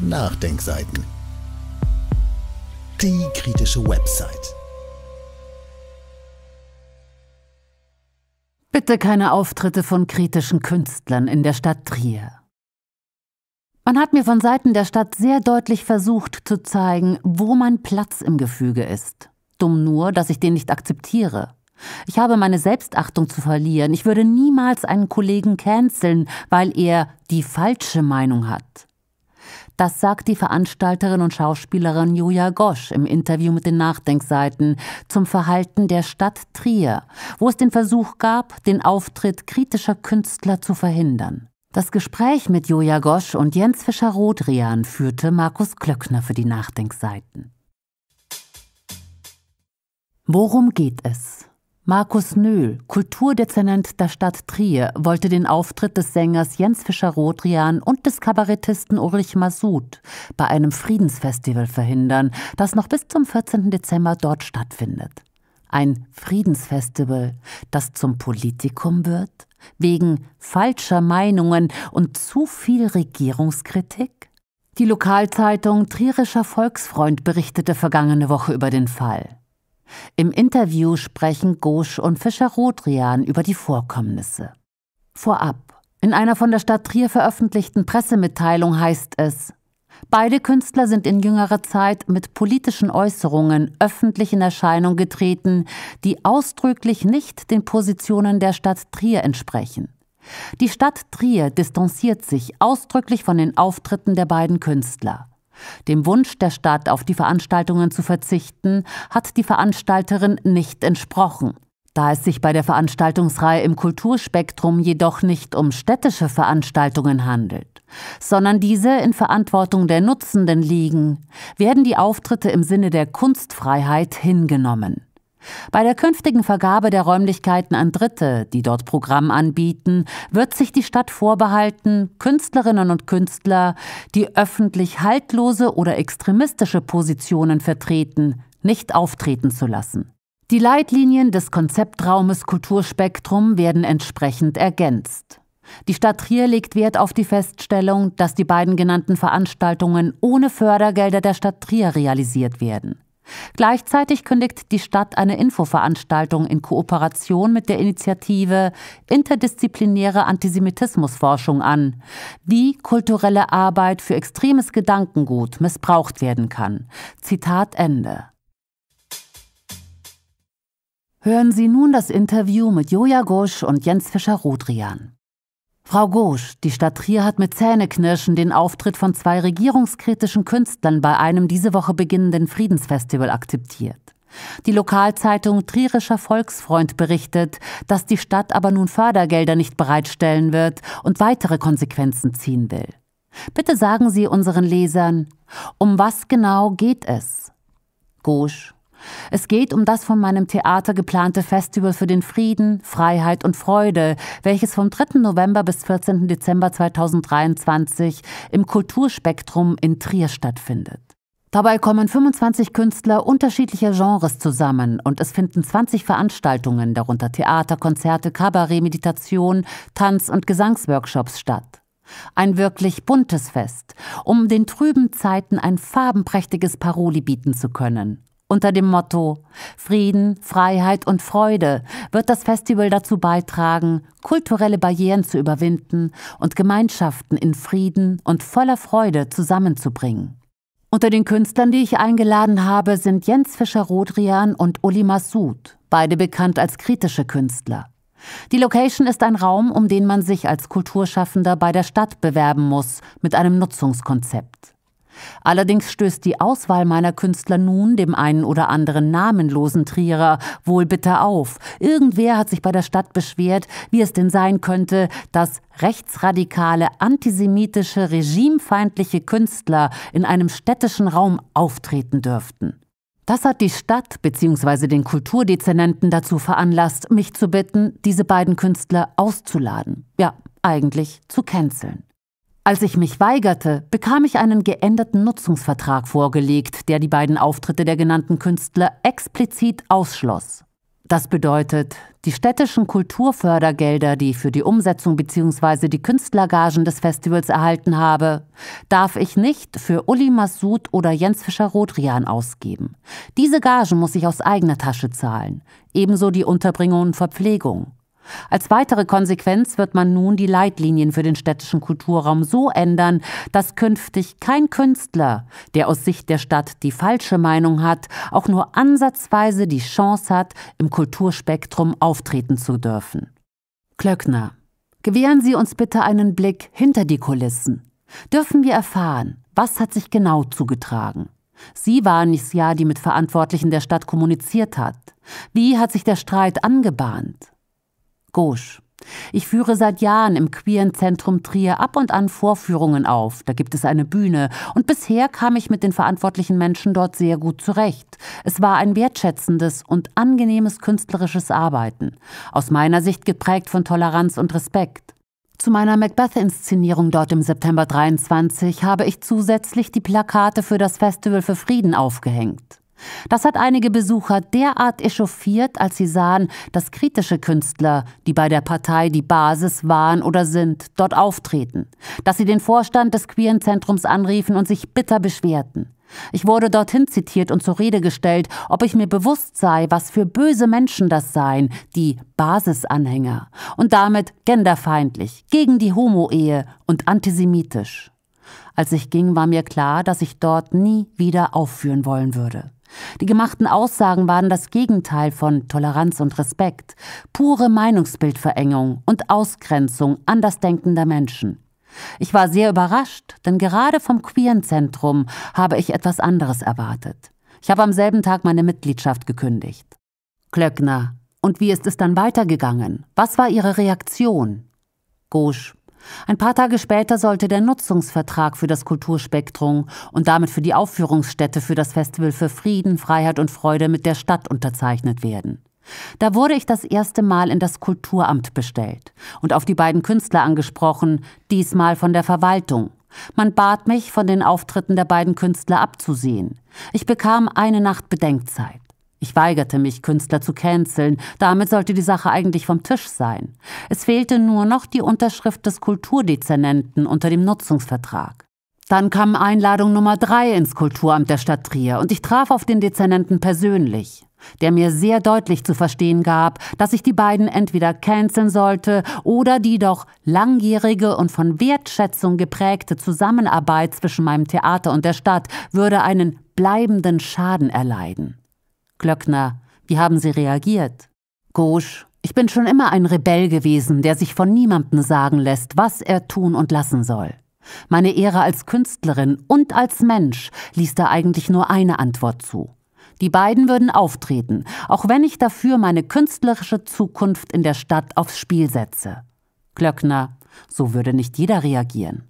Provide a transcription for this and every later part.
Nachdenkseiten. Die kritische Website. Bitte keine Auftritte von kritischen Künstlern in der Stadt Trier. Man hat mir von Seiten der Stadt sehr deutlich versucht zu zeigen, wo mein Platz im Gefüge ist. Dumm nur, dass ich den nicht akzeptiere. Ich habe meine Selbstachtung zu verlieren. Ich würde niemals einen Kollegen canceln, weil er die falsche Meinung hat. Das sagt die Veranstalterin und Schauspielerin Julia Gosch im Interview mit den Nachdenkseiten zum Verhalten der Stadt Trier, wo es den Versuch gab, den Auftritt kritischer Künstler zu verhindern. Das Gespräch mit Julia Gosch und Jens Fischer-Rodrian führte Markus Klöckner für die Nachdenkseiten. Worum geht es? Markus Nöhl, Kulturdezernent der Stadt Trier, wollte den Auftritt des Sängers Jens Fischer-Rodrian und des Kabarettisten Ulrich Masud bei einem Friedensfestival verhindern, das noch bis zum 14. Dezember dort stattfindet. Ein Friedensfestival, das zum Politikum wird? Wegen falscher Meinungen und zu viel Regierungskritik? Die Lokalzeitung Trierischer Volksfreund berichtete vergangene Woche über den Fall. Im Interview sprechen Gosch und Fischer-Rodrian über die Vorkommnisse. Vorab, in einer von der Stadt Trier veröffentlichten Pressemitteilung heißt es, Beide Künstler sind in jüngerer Zeit mit politischen Äußerungen öffentlich in Erscheinung getreten, die ausdrücklich nicht den Positionen der Stadt Trier entsprechen. Die Stadt Trier distanziert sich ausdrücklich von den Auftritten der beiden Künstler. Dem Wunsch der Stadt, auf die Veranstaltungen zu verzichten, hat die Veranstalterin nicht entsprochen. Da es sich bei der Veranstaltungsreihe im Kulturspektrum jedoch nicht um städtische Veranstaltungen handelt, sondern diese in Verantwortung der Nutzenden liegen, werden die Auftritte im Sinne der Kunstfreiheit hingenommen. Bei der künftigen Vergabe der Räumlichkeiten an Dritte, die dort Programm anbieten, wird sich die Stadt vorbehalten, Künstlerinnen und Künstler, die öffentlich haltlose oder extremistische Positionen vertreten, nicht auftreten zu lassen. Die Leitlinien des Konzeptraumes Kulturspektrum werden entsprechend ergänzt. Die Stadt Trier legt Wert auf die Feststellung, dass die beiden genannten Veranstaltungen ohne Fördergelder der Stadt Trier realisiert werden. Gleichzeitig kündigt die Stadt eine Infoveranstaltung in Kooperation mit der Initiative Interdisziplinäre Antisemitismusforschung an, wie kulturelle Arbeit für extremes Gedankengut missbraucht werden kann. Zitat Ende. Hören Sie nun das Interview mit Joja Gosch und Jens Fischer-Rodrian. Frau Gosch, die Stadt Trier hat mit Zähneknirschen den Auftritt von zwei regierungskritischen Künstlern bei einem diese Woche beginnenden Friedensfestival akzeptiert. Die Lokalzeitung Trierischer Volksfreund berichtet, dass die Stadt aber nun Fördergelder nicht bereitstellen wird und weitere Konsequenzen ziehen will. Bitte sagen Sie unseren Lesern, um was genau geht es? Gosch es geht um das von meinem Theater geplante Festival für den Frieden, Freiheit und Freude, welches vom 3. November bis 14. Dezember 2023 im Kulturspektrum in Trier stattfindet. Dabei kommen 25 Künstler unterschiedlicher Genres zusammen und es finden 20 Veranstaltungen, darunter Theater, Konzerte, Kabarett, Meditation, Tanz- und Gesangsworkshops statt. Ein wirklich buntes Fest, um den trüben Zeiten ein farbenprächtiges Paroli bieten zu können. Unter dem Motto Frieden, Freiheit und Freude wird das Festival dazu beitragen, kulturelle Barrieren zu überwinden und Gemeinschaften in Frieden und voller Freude zusammenzubringen. Unter den Künstlern, die ich eingeladen habe, sind Jens Fischer-Rodrian und Uli Massoud, beide bekannt als kritische Künstler. Die Location ist ein Raum, um den man sich als Kulturschaffender bei der Stadt bewerben muss, mit einem Nutzungskonzept. Allerdings stößt die Auswahl meiner Künstler nun dem einen oder anderen namenlosen Trierer wohl bitter auf. Irgendwer hat sich bei der Stadt beschwert, wie es denn sein könnte, dass rechtsradikale, antisemitische, regimefeindliche Künstler in einem städtischen Raum auftreten dürften. Das hat die Stadt bzw. den Kulturdezernenten dazu veranlasst, mich zu bitten, diese beiden Künstler auszuladen. Ja, eigentlich zu canceln. Als ich mich weigerte, bekam ich einen geänderten Nutzungsvertrag vorgelegt, der die beiden Auftritte der genannten Künstler explizit ausschloss. Das bedeutet, die städtischen Kulturfördergelder, die für die Umsetzung bzw. die Künstlergagen des Festivals erhalten habe, darf ich nicht für Uli Massoud oder Jens Fischer-Rodrian ausgeben. Diese Gagen muss ich aus eigener Tasche zahlen, ebenso die Unterbringung und Verpflegung. Als weitere Konsequenz wird man nun die Leitlinien für den städtischen Kulturraum so ändern, dass künftig kein Künstler, der aus Sicht der Stadt die falsche Meinung hat, auch nur ansatzweise die Chance hat, im Kulturspektrum auftreten zu dürfen. Klöckner, gewähren Sie uns bitte einen Blick hinter die Kulissen. Dürfen wir erfahren, was hat sich genau zugetragen? Sie waren es ja, die mit Verantwortlichen der Stadt kommuniziert hat. Wie hat sich der Streit angebahnt? Gauche. Ich führe seit Jahren im Queeren Zentrum Trier ab und an Vorführungen auf. Da gibt es eine Bühne. Und bisher kam ich mit den verantwortlichen Menschen dort sehr gut zurecht. Es war ein wertschätzendes und angenehmes künstlerisches Arbeiten. Aus meiner Sicht geprägt von Toleranz und Respekt. Zu meiner Macbeth-Inszenierung dort im September 23 habe ich zusätzlich die Plakate für das Festival für Frieden aufgehängt. Das hat einige Besucher derart echauffiert, als sie sahen, dass kritische Künstler, die bei der Partei die Basis waren oder sind, dort auftreten, dass sie den Vorstand des Queeren Zentrums anriefen und sich bitter beschwerten. Ich wurde dorthin zitiert und zur Rede gestellt, ob ich mir bewusst sei, was für böse Menschen das seien, die Basisanhänger, und damit genderfeindlich, gegen die Homo-Ehe und antisemitisch. Als ich ging, war mir klar, dass ich dort nie wieder aufführen wollen würde. Die gemachten Aussagen waren das Gegenteil von Toleranz und Respekt, pure Meinungsbildverengung und Ausgrenzung andersdenkender Menschen. Ich war sehr überrascht, denn gerade vom Queeren Zentrum habe ich etwas anderes erwartet. Ich habe am selben Tag meine Mitgliedschaft gekündigt. Klöckner. Und wie ist es dann weitergegangen? Was war Ihre Reaktion? Gosch. Ein paar Tage später sollte der Nutzungsvertrag für das Kulturspektrum und damit für die Aufführungsstätte für das Festival für Frieden, Freiheit und Freude mit der Stadt unterzeichnet werden. Da wurde ich das erste Mal in das Kulturamt bestellt und auf die beiden Künstler angesprochen, diesmal von der Verwaltung. Man bat mich, von den Auftritten der beiden Künstler abzusehen. Ich bekam eine Nacht Bedenkzeit. Ich weigerte mich, Künstler zu canceln. Damit sollte die Sache eigentlich vom Tisch sein. Es fehlte nur noch die Unterschrift des Kulturdezernenten unter dem Nutzungsvertrag. Dann kam Einladung Nummer drei ins Kulturamt der Stadt Trier und ich traf auf den Dezernenten persönlich, der mir sehr deutlich zu verstehen gab, dass ich die beiden entweder canceln sollte oder die doch langjährige und von Wertschätzung geprägte Zusammenarbeit zwischen meinem Theater und der Stadt würde einen bleibenden Schaden erleiden. Glöckner, wie haben Sie reagiert? Gauche, ich bin schon immer ein Rebell gewesen, der sich von niemandem sagen lässt, was er tun und lassen soll. Meine Ehre als Künstlerin und als Mensch ließ da eigentlich nur eine Antwort zu. Die beiden würden auftreten, auch wenn ich dafür meine künstlerische Zukunft in der Stadt aufs Spiel setze. Glöckner, so würde nicht jeder reagieren.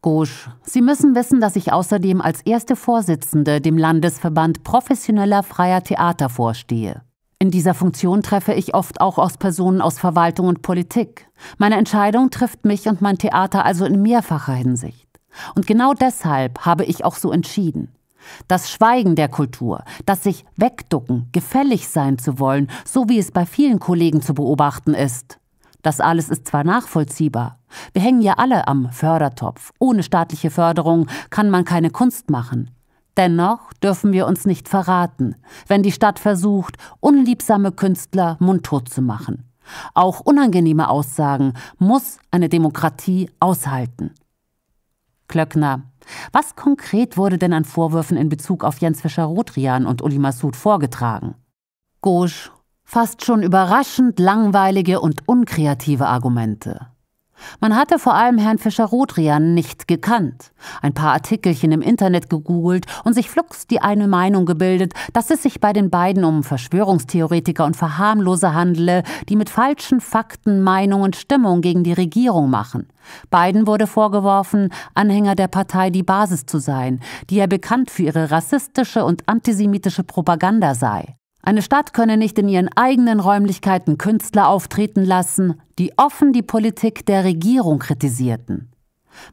Gosch, Sie müssen wissen, dass ich außerdem als erste Vorsitzende dem Landesverband professioneller freier Theater vorstehe. In dieser Funktion treffe ich oft auch aus Personen aus Verwaltung und Politik. Meine Entscheidung trifft mich und mein Theater also in mehrfacher Hinsicht. Und genau deshalb habe ich auch so entschieden. Das Schweigen der Kultur, das sich wegducken, gefällig sein zu wollen, so wie es bei vielen Kollegen zu beobachten ist, das alles ist zwar nachvollziehbar. Wir hängen ja alle am Fördertopf. Ohne staatliche Förderung kann man keine Kunst machen. Dennoch dürfen wir uns nicht verraten, wenn die Stadt versucht, unliebsame Künstler mundtot zu machen. Auch unangenehme Aussagen muss eine Demokratie aushalten. Klöckner. Was konkret wurde denn an Vorwürfen in Bezug auf Jens Fischer-Rodrian und Uli Massoud vorgetragen? Gauche fast schon überraschend langweilige und unkreative Argumente. Man hatte vor allem Herrn Fischer-Rodrian nicht gekannt, ein paar Artikelchen im Internet gegoogelt und sich flugs die eine Meinung gebildet, dass es sich bei den beiden um Verschwörungstheoretiker und Verharmlose handele, die mit falschen Fakten, Meinungen, Stimmung gegen die Regierung machen. Beiden wurde vorgeworfen, Anhänger der Partei Die Basis zu sein, die ja bekannt für ihre rassistische und antisemitische Propaganda sei. Eine Stadt könne nicht in ihren eigenen Räumlichkeiten Künstler auftreten lassen, die offen die Politik der Regierung kritisierten.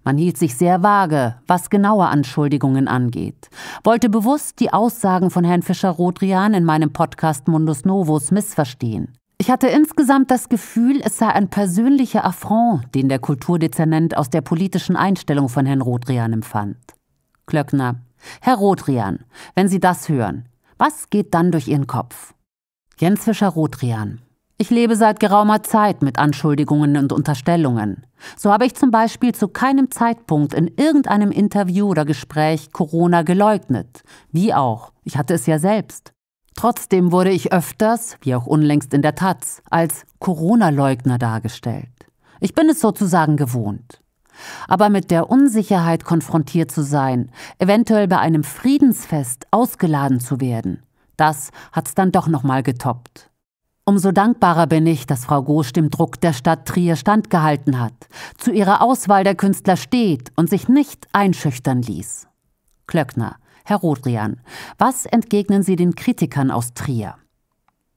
Man hielt sich sehr vage, was genaue Anschuldigungen angeht, wollte bewusst die Aussagen von Herrn Fischer-Rodrian in meinem Podcast Mundus Novus missverstehen. Ich hatte insgesamt das Gefühl, es sei ein persönlicher Affront, den der Kulturdezernent aus der politischen Einstellung von Herrn Rodrian empfand. Klöckner. Herr Rodrian, wenn Sie das hören, was geht dann durch Ihren Kopf? Jens Fischer-Rotrian. Ich lebe seit geraumer Zeit mit Anschuldigungen und Unterstellungen. So habe ich zum Beispiel zu keinem Zeitpunkt in irgendeinem Interview oder Gespräch Corona geleugnet. Wie auch, ich hatte es ja selbst. Trotzdem wurde ich öfters, wie auch unlängst in der Taz, als Corona-Leugner dargestellt. Ich bin es sozusagen gewohnt. Aber mit der Unsicherheit konfrontiert zu sein, eventuell bei einem Friedensfest ausgeladen zu werden, das hat's dann doch nochmal getoppt. Umso dankbarer bin ich, dass Frau Gosch dem Druck der Stadt Trier standgehalten hat, zu ihrer Auswahl der Künstler steht und sich nicht einschüchtern ließ. Klöckner, Herr Rodrian, was entgegnen Sie den Kritikern aus Trier?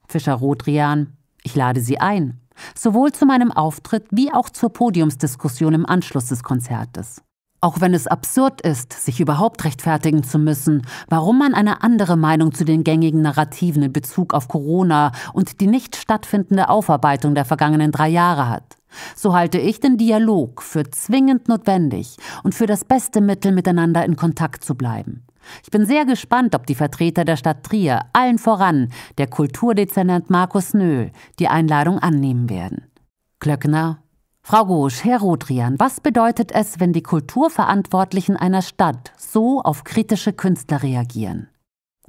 Fischer Rodrian, ich lade Sie ein sowohl zu meinem Auftritt wie auch zur Podiumsdiskussion im Anschluss des Konzertes. Auch wenn es absurd ist, sich überhaupt rechtfertigen zu müssen, warum man eine andere Meinung zu den gängigen Narrativen in Bezug auf Corona und die nicht stattfindende Aufarbeitung der vergangenen drei Jahre hat, so halte ich den Dialog für zwingend notwendig und für das beste Mittel, miteinander in Kontakt zu bleiben. Ich bin sehr gespannt, ob die Vertreter der Stadt Trier, allen voran der Kulturdezernent Markus Nöhl, die Einladung annehmen werden. Klöckner. Frau Gosch, Herr Rodrian, was bedeutet es, wenn die Kulturverantwortlichen einer Stadt so auf kritische Künstler reagieren?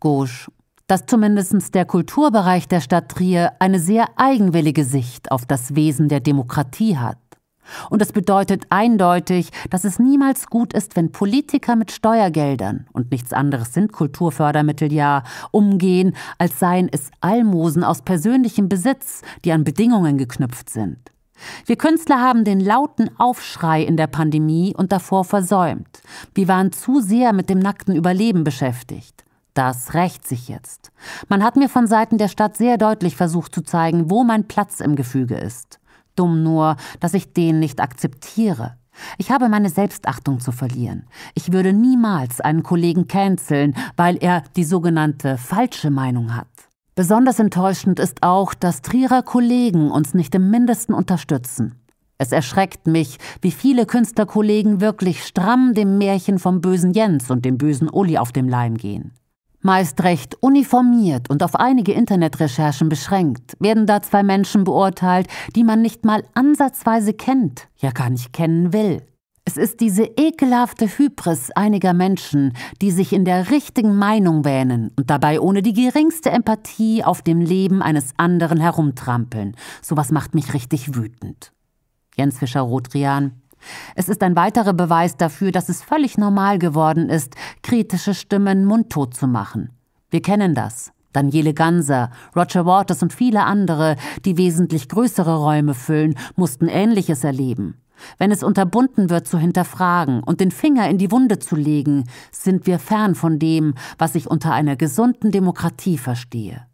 Gosch, dass zumindest der Kulturbereich der Stadt Trier eine sehr eigenwillige Sicht auf das Wesen der Demokratie hat. Und das bedeutet eindeutig, dass es niemals gut ist, wenn Politiker mit Steuergeldern und nichts anderes sind Kulturfördermittel ja umgehen, als seien es Almosen aus persönlichem Besitz, die an Bedingungen geknüpft sind. Wir Künstler haben den lauten Aufschrei in der Pandemie und davor versäumt. Wir waren zu sehr mit dem nackten Überleben beschäftigt. Das rächt sich jetzt. Man hat mir von Seiten der Stadt sehr deutlich versucht zu zeigen, wo mein Platz im Gefüge ist dumm nur, dass ich den nicht akzeptiere. Ich habe meine Selbstachtung zu verlieren. Ich würde niemals einen Kollegen canceln, weil er die sogenannte falsche Meinung hat. Besonders enttäuschend ist auch, dass Trierer Kollegen uns nicht im mindesten unterstützen. Es erschreckt mich, wie viele Künstlerkollegen wirklich stramm dem Märchen vom bösen Jens und dem bösen Uli auf dem Leim gehen. Meist recht uniformiert und auf einige Internetrecherchen beschränkt, werden da zwei Menschen beurteilt, die man nicht mal ansatzweise kennt, ja gar nicht kennen will. Es ist diese ekelhafte Hybris einiger Menschen, die sich in der richtigen Meinung wähnen und dabei ohne die geringste Empathie auf dem Leben eines anderen herumtrampeln. Sowas macht mich richtig wütend. Jens fischer rotrian es ist ein weiterer Beweis dafür, dass es völlig normal geworden ist, kritische Stimmen mundtot zu machen. Wir kennen das. Daniele Ganser, Roger Waters und viele andere, die wesentlich größere Räume füllen, mussten Ähnliches erleben. Wenn es unterbunden wird zu hinterfragen und den Finger in die Wunde zu legen, sind wir fern von dem, was ich unter einer gesunden Demokratie verstehe.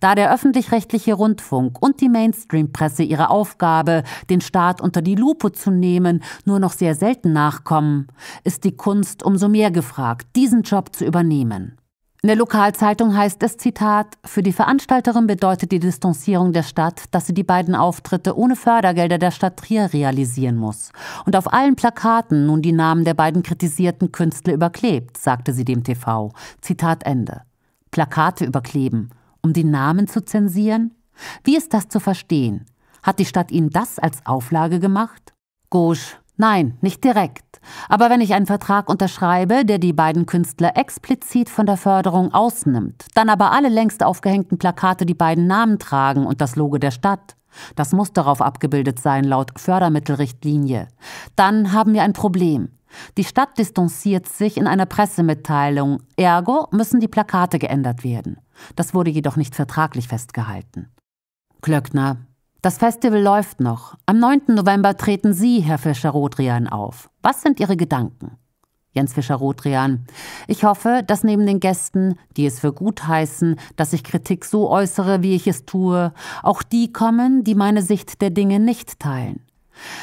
Da der öffentlich-rechtliche Rundfunk und die Mainstream-Presse ihre Aufgabe, den Staat unter die Lupe zu nehmen, nur noch sehr selten nachkommen, ist die Kunst umso mehr gefragt, diesen Job zu übernehmen. In der Lokalzeitung heißt es Zitat, für die Veranstalterin bedeutet die Distanzierung der Stadt, dass sie die beiden Auftritte ohne Fördergelder der Stadt Trier realisieren muss. Und auf allen Plakaten nun die Namen der beiden kritisierten Künstler überklebt, sagte sie dem TV. Zitat Ende. Plakate überkleben um die Namen zu zensieren? Wie ist das zu verstehen? Hat die Stadt Ihnen das als Auflage gemacht? Gauche, nein, nicht direkt. Aber wenn ich einen Vertrag unterschreibe, der die beiden Künstler explizit von der Förderung ausnimmt, dann aber alle längst aufgehängten Plakate die beiden Namen tragen und das Logo der Stadt, das muss darauf abgebildet sein, laut Fördermittelrichtlinie. Dann haben wir ein Problem. Die Stadt distanziert sich in einer Pressemitteilung, ergo müssen die Plakate geändert werden. Das wurde jedoch nicht vertraglich festgehalten. Klöckner, das Festival läuft noch. Am 9. November treten Sie, Herr Fischer-Rodrian, auf. Was sind Ihre Gedanken? Jens Fischer-Rodrian. Ich hoffe, dass neben den Gästen, die es für gut heißen, dass ich Kritik so äußere, wie ich es tue, auch die kommen, die meine Sicht der Dinge nicht teilen.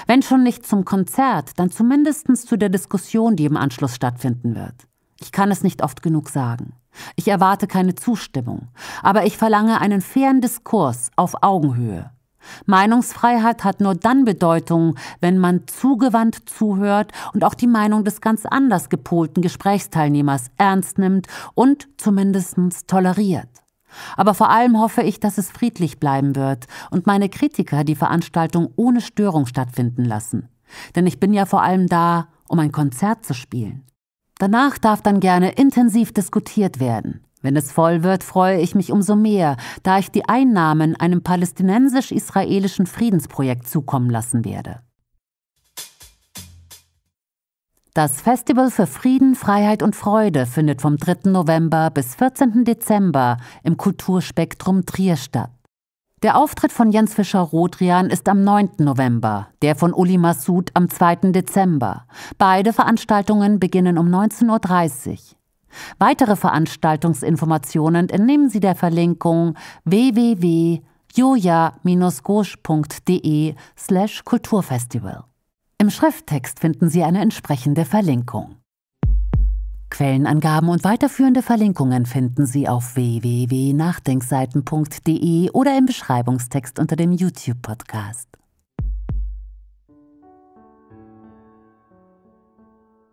Wenn schon nicht zum Konzert, dann zumindest zu der Diskussion, die im Anschluss stattfinden wird. Ich kann es nicht oft genug sagen. Ich erwarte keine Zustimmung, aber ich verlange einen fairen Diskurs auf Augenhöhe. Meinungsfreiheit hat nur dann Bedeutung, wenn man zugewandt zuhört und auch die Meinung des ganz anders gepolten Gesprächsteilnehmers ernst nimmt und zumindest toleriert. Aber vor allem hoffe ich, dass es friedlich bleiben wird und meine Kritiker die Veranstaltung ohne Störung stattfinden lassen. Denn ich bin ja vor allem da, um ein Konzert zu spielen. Danach darf dann gerne intensiv diskutiert werden. Wenn es voll wird, freue ich mich umso mehr, da ich die Einnahmen einem palästinensisch-israelischen Friedensprojekt zukommen lassen werde. Das Festival für Frieden, Freiheit und Freude findet vom 3. November bis 14. Dezember im Kulturspektrum Trier statt. Der Auftritt von Jens Fischer-Rodrian ist am 9. November, der von Uli Massoud am 2. Dezember. Beide Veranstaltungen beginnen um 19.30 Uhr. Weitere Veranstaltungsinformationen entnehmen Sie der Verlinkung www.joja-gosch.de slash Kulturfestival. Im Schrifttext finden Sie eine entsprechende Verlinkung. Quellenangaben und weiterführende Verlinkungen finden Sie auf www.nachdenkseiten.de oder im Beschreibungstext unter dem YouTube-Podcast.